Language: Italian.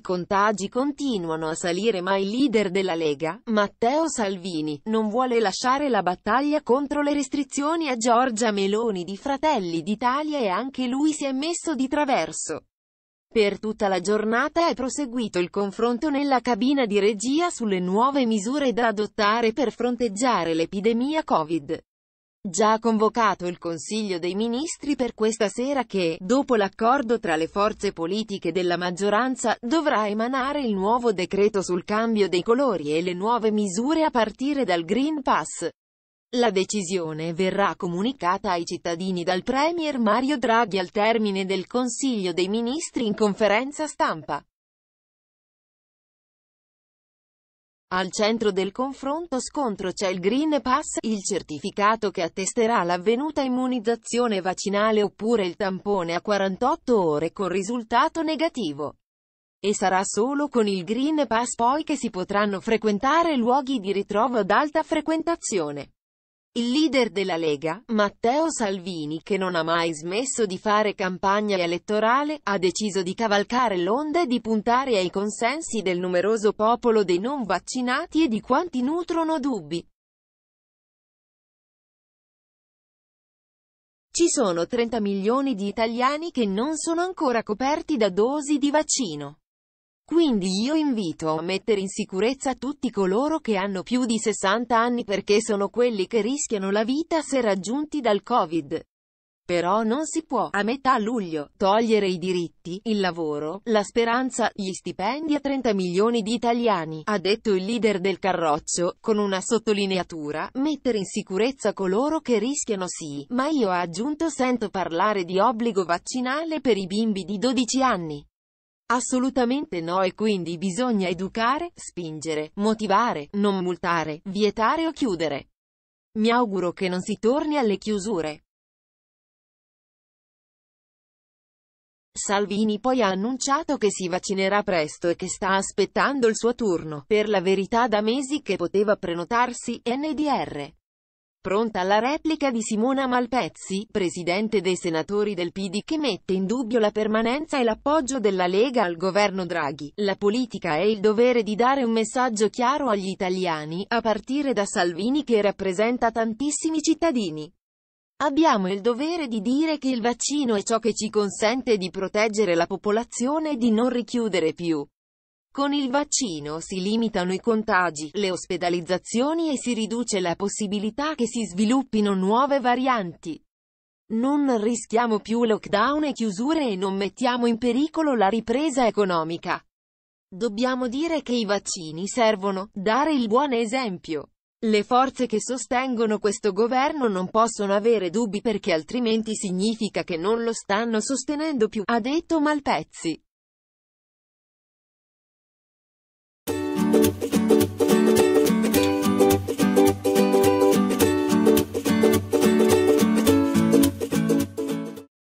contagi continuano a salire ma il leader della Lega, Matteo Salvini, non vuole lasciare la battaglia contro le restrizioni a Giorgia Meloni di Fratelli d'Italia e anche lui si è messo di traverso. Per tutta la giornata è proseguito il confronto nella cabina di regia sulle nuove misure da adottare per fronteggiare l'epidemia Covid già convocato il Consiglio dei Ministri per questa sera che, dopo l'accordo tra le forze politiche della maggioranza, dovrà emanare il nuovo decreto sul cambio dei colori e le nuove misure a partire dal Green Pass. La decisione verrà comunicata ai cittadini dal Premier Mario Draghi al termine del Consiglio dei Ministri in conferenza stampa. Al centro del confronto scontro c'è il Green Pass, il certificato che attesterà l'avvenuta immunizzazione vaccinale oppure il tampone a 48 ore con risultato negativo. E sarà solo con il Green Pass poi che si potranno frequentare luoghi di ritrovo ad alta frequentazione. Il leader della Lega, Matteo Salvini, che non ha mai smesso di fare campagna elettorale, ha deciso di cavalcare l'onda e di puntare ai consensi del numeroso popolo dei non vaccinati e di quanti nutrono dubbi. Ci sono 30 milioni di italiani che non sono ancora coperti da dosi di vaccino. Quindi io invito a mettere in sicurezza tutti coloro che hanno più di 60 anni perché sono quelli che rischiano la vita se raggiunti dal Covid. Però non si può, a metà luglio, togliere i diritti, il lavoro, la speranza, gli stipendi a 30 milioni di italiani, ha detto il leader del Carroccio, con una sottolineatura, mettere in sicurezza coloro che rischiano sì, ma io ha aggiunto sento parlare di obbligo vaccinale per i bimbi di 12 anni. Assolutamente no e quindi bisogna educare, spingere, motivare, non multare, vietare o chiudere. Mi auguro che non si torni alle chiusure. Salvini poi ha annunciato che si vaccinerà presto e che sta aspettando il suo turno, per la verità da mesi che poteva prenotarsi, NDR. Pronta la replica di Simona Malpezzi, presidente dei senatori del PD che mette in dubbio la permanenza e l'appoggio della Lega al governo Draghi. La politica è il dovere di dare un messaggio chiaro agli italiani, a partire da Salvini che rappresenta tantissimi cittadini. Abbiamo il dovere di dire che il vaccino è ciò che ci consente di proteggere la popolazione e di non richiudere più. Con il vaccino si limitano i contagi, le ospedalizzazioni e si riduce la possibilità che si sviluppino nuove varianti. Non rischiamo più lockdown e chiusure e non mettiamo in pericolo la ripresa economica. Dobbiamo dire che i vaccini servono, dare il buon esempio. Le forze che sostengono questo governo non possono avere dubbi perché altrimenti significa che non lo stanno sostenendo più, ha detto Malpezzi.